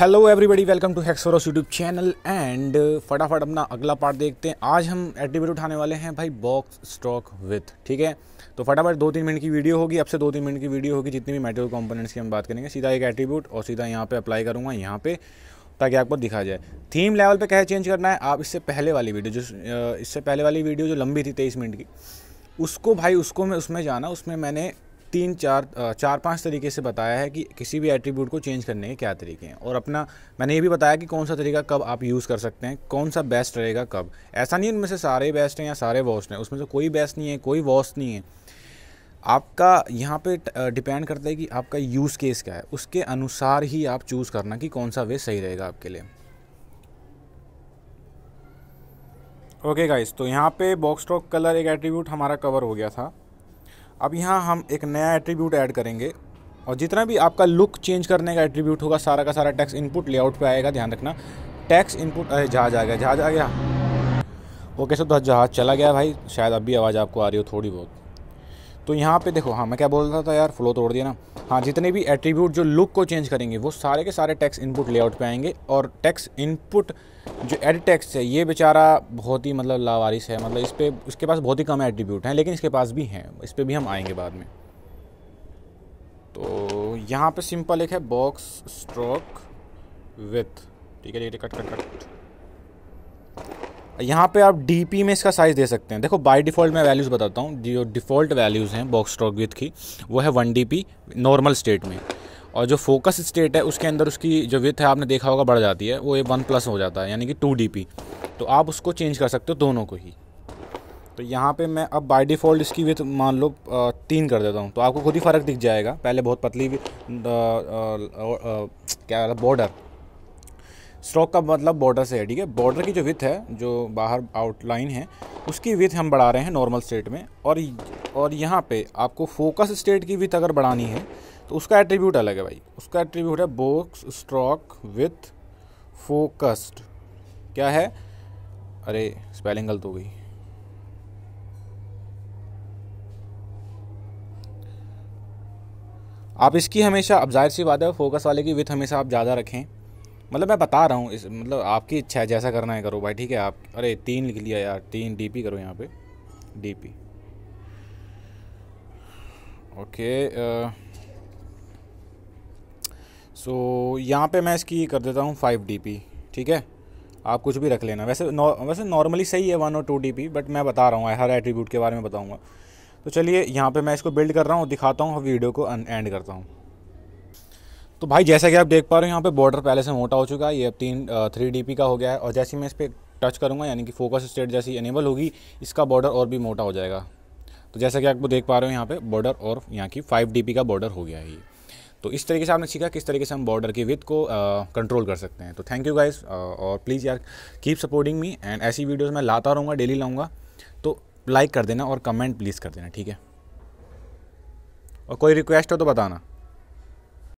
hello everybody welcome to Haxorus YouTube channel and फटाफट अपना अगला पार्ट देखते हैं आज हम एट्रीब्यूट उठाने वाले हैं भाई बॉक्स स्टॉक विथ ठीक है तो फटाफट दो तीन मिनट की वीडियो होगी अब से दो तीन मिनट की वीडियो होगी जितनी भी मेटेरियल कंपोनेंट्स की हम बात करेंगे सीधा एक एटीब्यूट और सीधा यहाँ पर अप्लाई करूँगा यहाँ पे ताकि आपको दिखा जाए थीम लेवल पर क्या चेंज करना है आप इससे पहले वाली वीडियो जो इससे पहले वाली वीडियो जो लंबी थी तेईस मिनट की उसको भाई उसको मैं उसमें जाना उसमें मैंने तीन चार चार पांच तरीके से बताया है कि किसी भी एट्रीब्यूट को चेंज करने के क्या तरीके हैं और अपना मैंने ये भी बताया कि कौन सा तरीका कब आप यूज़ कर सकते हैं कौन सा बेस्ट रहेगा कब ऐसा नहीं उनमें से सारे बेस्ट हैं या सारे वॉस्ट हैं उसमें से कोई बेस्ट नहीं है कोई वॉस्ट नहीं है आपका यहाँ पे डिपेंड करता है कि आपका यूज़ केस क्या है उसके अनुसार ही आप चूज़ करना कि कौन सा वे सही रहेगा आपके लिए ओके okay गाइस तो यहाँ पे बॉक्स टॉक कलर एक एट्रीब्यूट हमारा कवर हो गया था अब यहाँ हम एक नया एट्रीब्यूट ऐड करेंगे और जितना भी आपका लुक चेंज करने का एट्रीब्यूट होगा सारा का सारा टैक्स इनपुट लेआउट पे आएगा ध्यान रखना टैक्स इनपुट अरे जहाज आ गया जहाज आ गया ओके सर तो जहाज़ चला गया भाई शायद अब भी आवाज़ आपको आ रही हो थोड़ी बहुत तो यहाँ पे देखो हाँ मैं क्या बोल रहा था यार फ्लो तोड़ दिया ना हाँ जितने भी एट्रीब्यूट जो लुक को चेंज करेंगे वो सारे के सारे टैक्स इनपुट लेआउट पे आएंगे और टैक्स इनपुट जो एड टैक्स है ये बेचारा बहुत ही मतलब लावारिस है मतलब इस पर उसके पास बहुत ही कम एट्रीब्यूट हैं लेकिन इसके पास भी हैं इस पर भी हम आएंगे बाद में तो यहाँ पर सिंपल एक है बॉक्स स्ट्रोक विथ ठीक है ठीक है कट कट कट यहाँ पे आप डी में इसका साइज़ दे सकते हैं देखो बाय डिफ़ॉल्ट मैं वैल्यूज़ बताता हूँ जो डिफ़ॉल्ट वैल्यूज़ हैं बॉक्स स्टॉक विथ की वो है वन डी नॉर्मल स्टेट में और जो फोकस स्टेट है उसके अंदर उसकी जो विथ है आपने देखा होगा बढ़ जाती है वो ये वन प्लस हो जाता है यानी कि टू डी तो आप उसको चेंज कर सकते हो दोनों को ही तो यहाँ पे मैं अब बाय डिफ़ॉल्ट इसकी विथ मान लो तीन कर देता हूँ तो आपको खुद ही फ़र्क दिख जाएगा पहले बहुत पतली आ, आ, आ, क्या बॉर्डर स्ट्रोक का मतलब बॉर्डर से है ठीक है बॉर्डर की जो विथ है जो बाहर आउटलाइन है उसकी विथ हम बढ़ा रहे हैं नॉर्मल स्टेट में और और यहाँ पे आपको फोकस स्टेट की विथ अगर बढ़ानी है तो उसका एट्रीब्यूट अलग है भाई उसका एट्रीब्यूट है बोक्स स्ट्रॉक विथ फोकस्ड क्या है अरे स्पेलिंग गलत हो गई आप इसकी हमेशा अब जाहिर सी बात है फोकस वाले की विथ हमेशा आप ज़्यादा रखें मतलब मैं बता रहा हूँ इस मतलब आपकी इच्छा है जैसा करना है करो भाई ठीक है आप अरे तीन लिख लिया यार तीन डीपी करो यहाँ पे डीपी ओके सो यहाँ पे मैं इसकी कर देता हूँ फाइव डीपी ठीक है आप कुछ भी रख लेना वैसे नौ, वैसे नॉर्मली सही है वन और टू डी बट मैं बता रहा हूँ हर एट्रीब्यूट के बारे में बताऊँगा तो चलिए यहाँ पे मैं इसको बिल्ड कर रहा हूँ दिखाता हूँ वीडियो को एंड करता हूँ तो भाई जैसा कि आप देख पा रहे हो यहाँ पे बॉर्डर पहले से मोटा हो चुका है ये अब तीन थ्री डी का हो गया है और जैसे मैं इस पर टच करूँगा यानी कि फोकस स्टेट जैसी इनेबल होगी इसका बॉर्डर और भी मोटा हो जाएगा तो जैसा कि आप देख पा रहे हो यहाँ पे बॉर्डर और यहाँ की फाइव डी का बॉर्डर हो गया है ये तो इस तरीके से आपने सीखा किस तरीके से हम बॉर्डर की विथ को कंट्रोल कर सकते हैं तो थैंक यू गाइज और प्लीज़ यार कीप सपोर्टिंग मी एंड ऐसी वीडियोज़ मैं लाता रहूँगा डेली लाऊँगा तो लाइक कर देना और कमेंट प्लीज़ कर देना ठीक है और कोई रिक्वेस्ट हो तो बताना